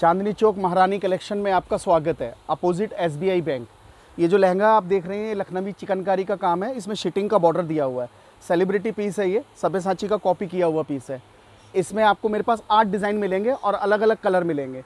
चांदनी चौक महारानी कलेक्शन में आपका स्वागत है अपोजिट एसबीआई बैंक ये जो लहंगा आप देख रहे हैं ये लखनवी चिकनकारी का काम है इसमें शिटिंग का बॉर्डर दिया हुआ है सेलिब्रिटी पीस है ये सभ्य साची का कॉपी किया हुआ पीस है इसमें आपको मेरे पास आठ डिज़ाइन मिलेंगे और अलग अलग कलर मिलेंगे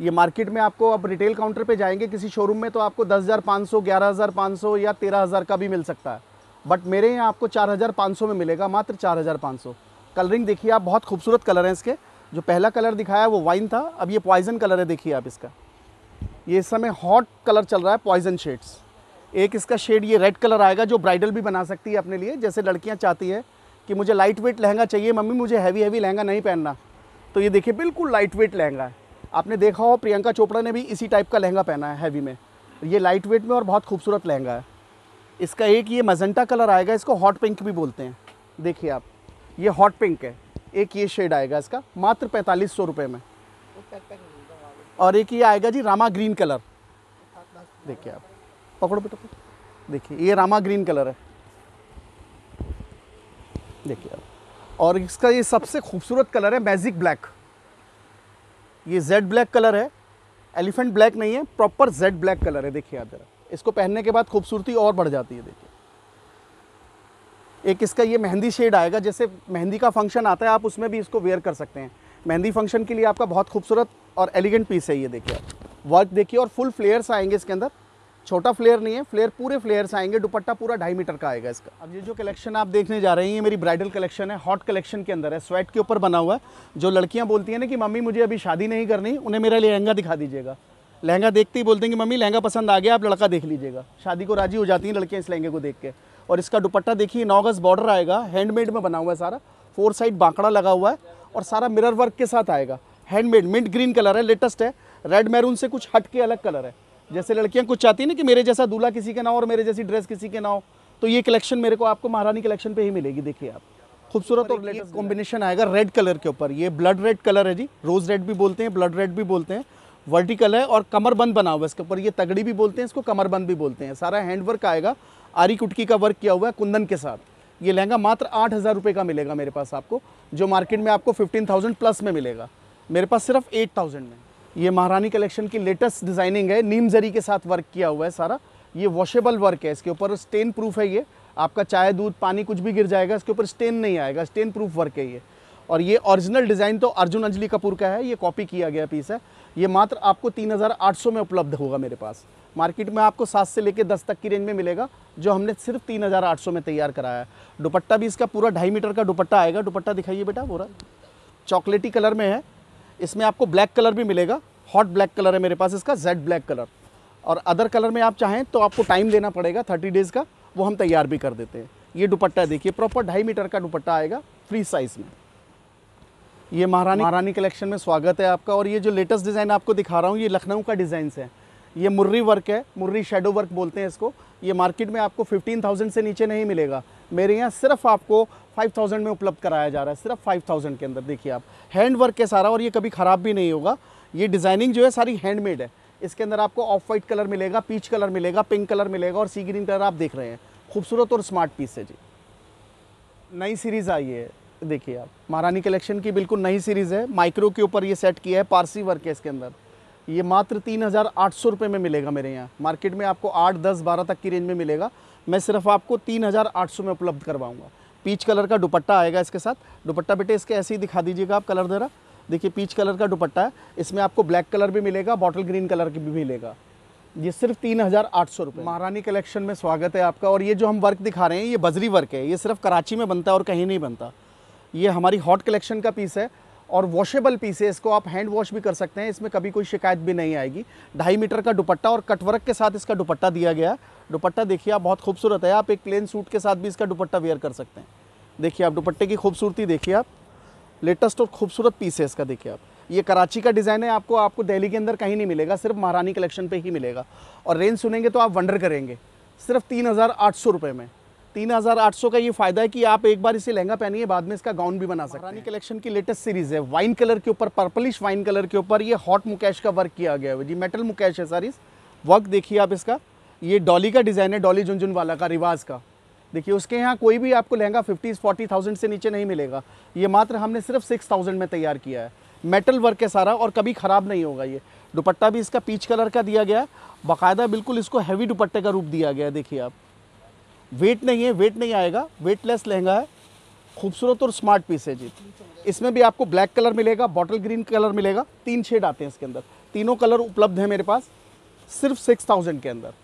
ये मार्केट में आपको आप रिटेल काउंटर पर जाएंगे किसी शोरूम में तो आपको दस हज़ार पाँच सौ ग्यारह हज़ार पाँच सौ या तेरह हज़ार का भी मिल सकता है बट मेरे यहाँ आपको चार हज़ार पाँच सौ में मिलेगा मात्र चार हज़ार पाँच सौ कलरिंग देखिए आप बहुत खूबसूरत कलर हैं इसके जो पहला कलर दिखाया वो वाइन था अब ये पॉइजन कलर है देखिए आप इसका ये इस समय हॉट कलर चल रहा है पॉइजन शेड्स एक इसका शेड ये रेड कलर आएगा जो ब्राइडल भी बना सकती है अपने लिए जैसे लड़कियाँ चाहती है कि मुझे लाइट वेट लहंगा चाहिए मम्मी मुझे हैवी हैवी लहंगा नहीं पहनना तो ये देखिए बिल्कुल लाइट वेट लहंगा है आपने देखा हो प्रियंका चोपड़ा ने भी इसी टाइप का लहंगा पहना है हैवी में ये लाइट वेट में और बहुत खूबसूरत लहंगा है इसका एक ये मजंटा कलर आएगा इसको हॉट पिंक भी बोलते हैं देखिए आप ये हॉट पिंक है एक ये शेड आएगा इसका मात्र पैंतालीस सौ रुपये में और एक ये आएगा जी रामा ग्रीन कलर देखिए आप पकड़ो बेटा देखिए ये रामा ग्रीन कलर है देखिए आप और इसका ये सबसे खूबसूरत कलर है मैजिक ब्लैक ये जेड ब्लैक कलर है एलिफेंट ब्लैक नहीं है प्रॉपर जेड ब्लैक कलर है देखिए आप ज़रा इसको पहनने के बाद खूबसूरती और बढ़ जाती है देखिए एक इसका ये मेहंदी शेड आएगा जैसे मेहंदी का फंक्शन आता है आप उसमें भी इसको वेयर कर सकते हैं मेहंदी फंक्शन के लिए आपका बहुत खूबसूरत और एलिगेंट पीस है ये देखिए आप वर्क देखिए और फुल फ्लेयर्स आएंगे इसके अंदर छोटा फ्लेयर नहीं है फ्लेयर पूरे फ्लेयर्स आएंगे दुपट्टा पूरा ढाई मीटर का आएगा इसका अब ये जो कलेक्शन आप देखने जा रहे हैं ये मेरी ब्राइडल कलेक्शन है हॉट कलेक्शन के अंदर है स्वेट के ऊपर बना हुआ है जो लड़कियाँ बोलती हैं ना कि मम्मी मुझे अभी शादी नहीं करनी उन्हें मेरा लहंगा दिखा दीजिएगा लहंगा देखते ही बोलते हैं कि मम्मी लहंगा पसंद आ गया आप लड़का देख लीजिएगा शादी को राजी हो जाती हैं लड़कियाँ इस लहंगे को देख के और इसका दुपट्टा देखिए नौ गज बॉर्डर आएगा हैंडमेड में बना हुआ है सारा फोर साइड बांकड़ा लगा हुआ है और सारा मिरर वर्क के साथ आएगा हैंडमेड मिंट ग्रीन कलर है लेटेस्ट है रेड मैरून से कुछ हट के अलग कलर है जैसे लड़कियाँ कुछ चाहती ना कि मेरे जैसा दूल्हा किसी के ना हो और मेरे जैसी ड्रेस किसी के ना हो तो ये कलेक्शन मेरे को आपको महारानी कलेक्शन पे ही मिलेगी देखिए आप खूबसूरत और लेटेस्ट कॉम्बिनेशन आएगा रेड कलर के ऊपर ये ब्लड रेड कलर है जी रोज रेड भी बोलते हैं ब्लड रेड भी बोलते हैं वर्टिकल है और कमरबंद बना हुआ है इसके ऊपर ये तगड़ी भी बोलते हैं इसको कमरबंद भी बोलते हैं सारा हैंडवर्क आएगा आरी कुटकी का वर्क किया हुआ है कुंदन के साथ ये लहंगा मात्र आठ हज़ार रुपये का मिलेगा मेरे पास आपको जो मार्केट में आपको फिफ्टीन थाउजेंड प्लस में मिलेगा मेरे पास सिर्फ एट थाउजेंड में ये महारानी कलेक्शन की लेटेस्ट डिज़ाइनिंग है नीम जरी के साथ वर्क किया हुआ है सारा ये वॉशेबल वर्क है इसके ऊपर स्टेन प्रूफ है ये आपका चाय दूध पानी कुछ भी गिर जाएगा इसके ऊपर स्टेन नहीं आएगा स्टेन प्रूफ वर्क है ये और ये ओरिजिनल डिज़ाइन तो अर्जुन अंजलि कपूर का है ये कॉपी किया गया पीस है ये मात्र आपको 3,800 में उपलब्ध होगा मेरे पास मार्केट में आपको सात से लेकर दस तक की रेंज में मिलेगा जो हमने सिर्फ 3,800 में तैयार कराया है दुपट्टा भी इसका पूरा ढाई मीटर का दुपट्टा आएगा दुपट्टा दिखाइए बेटा पूरा चॉकलेटी कलर में है इसमें आपको ब्लैक कलर भी मिलेगा हॉट ब्लैक कलर है मेरे पास इसका जेड ब्लैक कलर और अदर कलर में आप चाहें तो आपको टाइम देना पड़ेगा थर्टी डेज़ का वो हम तैयार भी कर देते हैं ये दुपट्टा देखिए प्रॉपर ढाई मीटर का दुपट्टा आएगा फ्री साइज़ में ये महारानी महारानी कलेक्शन में स्वागत है आपका और ये जो लेटेस्ट डिज़ाइन आपको दिखा रहा हूँ ये लखनऊ का डिज़ाइन है ये मुर्री वर्क है मुर्री शेडो वर्क बोलते हैं इसको ये मार्केट में आपको 15,000 से नीचे नहीं मिलेगा मेरे यहाँ सिर्फ आपको 5,000 में उपलब्ध कराया जा रहा है सिर्फ 5,000 के अंदर देखिए आप हैंड वर्क है सारा और ये कभी ख़राब भी नहीं होगा ये डिज़ाइनिंग जो है सारी हैंडमेड है इसके अंदर आपको ऑफ वाइट कलर मिलेगा पीच कलर मिलेगा पिंक कलर मिलेगा और सी ग्रीन कलर आप देख रहे हैं खूबसूरत और स्मार्ट पीस है जी नई सीरीज़ आई है देखिए आप महारानी कलेक्शन की बिल्कुल नई सीरीज़ है माइक्रो के ऊपर ये सेट किया है पारसी वर्क है इसके अंदर ये मात्र तीन हज़ार आठ सौ रुपये में मिलेगा मेरे यहाँ मार्केट में आपको आठ दस बारह तक की रेंज में मिलेगा मैं सिर्फ आपको तीन हज़ार आठ सौ में उपलब्ध करवाऊँगा पीच कलर का दुपट्टा आएगा इसके साथ दुपट्टा बेटे इसके ऐसे ही दिखा दीजिएगा आप कलर ज़रा देखिए पीच कलर का दुपट्टा है इसमें आपको ब्लैक कलर भी मिलेगा बॉटल ग्रीन कलर की भी मिलेगा ये सिर्फ तीन हज़ार आठ सौ रुपये महारानी कलेक्शन में स्वागत है आपका और ये जो हम वर्क दिखा रहे हैं ये बजरी वर्क है ये सिर्फ कराची में बनता है और कहीं नहीं बनता ये हमारी हॉट कलेक्शन का पीस है और वॉशेबल पीस है इसको आप हैंड वॉश भी कर सकते हैं इसमें कभी कोई शिकायत भी नहीं आएगी ढाई मीटर का दुपट्टा और कटवर्क के साथ इसका दुपट्टा दिया गया है दुपट्टा देखिए आप बहुत खूबसूरत है आप एक प्लेन सूट के साथ भी इसका दुपट्टा वेयर कर सकते हैं देखिए आप दुपट्टे की खूबसूरती देखिए आप लेटेस्ट और खूबसूरत पीस है इसका देखिए आप ये कराची का डिज़ाइन है आपको आपको दिल्ली के अंदर कहीं नहीं मिलेगा सिर्फ महारानी कलेक्शन पे ही मिलेगा और रेंज सुनेंगे तो आप वंडर करेंगे सिर्फ तीन हज़ार आठ सौ रुपये में तीन हज़ार आठ सौ का ये फ़ायदा है कि आप एक बार इसे लहंगा पहनिए बाद में इसका गाउन भी बना सकते हैं कलेक्शन की लेटेस्ट सीरीज़ है वाइन कलर के ऊपर पर्पलिश वाइन कलर के ऊपर ये हॉट मुकेश का वर्क किया गया है जी मेटल मुकेश है सारी वर्क देखिए आप इसका ये डॉली का डिज़ाइन है डॉली वाला का रिवाज का देखिए उसके यहाँ कोई भी आपको लहंगा फिफ्टी फोर्टी थाउजेंड से नीचे नहीं मिलेगा ये मात्र हमने सिर्फ सिक्स थाउजेंड में तैयार किया है मेटल वर्क है सारा और कभी ख़राब नहीं होगा ये दुपट्टा भी इसका पीच कलर का दिया गया है बाकायदा बिल्कुल इसको हैवी दुपट्टे का रूप दिया गया है देखिए आप वेट नहीं है वेट नहीं आएगा वेटलेस लहंगा है खूबसूरत और स्मार्ट पीस है जी इसमें भी आपको ब्लैक कलर मिलेगा बॉटल ग्रीन कलर मिलेगा तीन शेड आते हैं इसके अंदर तीनों कलर उपलब्ध है मेरे पास सिर्फ सिक्स थाउजेंड के अंदर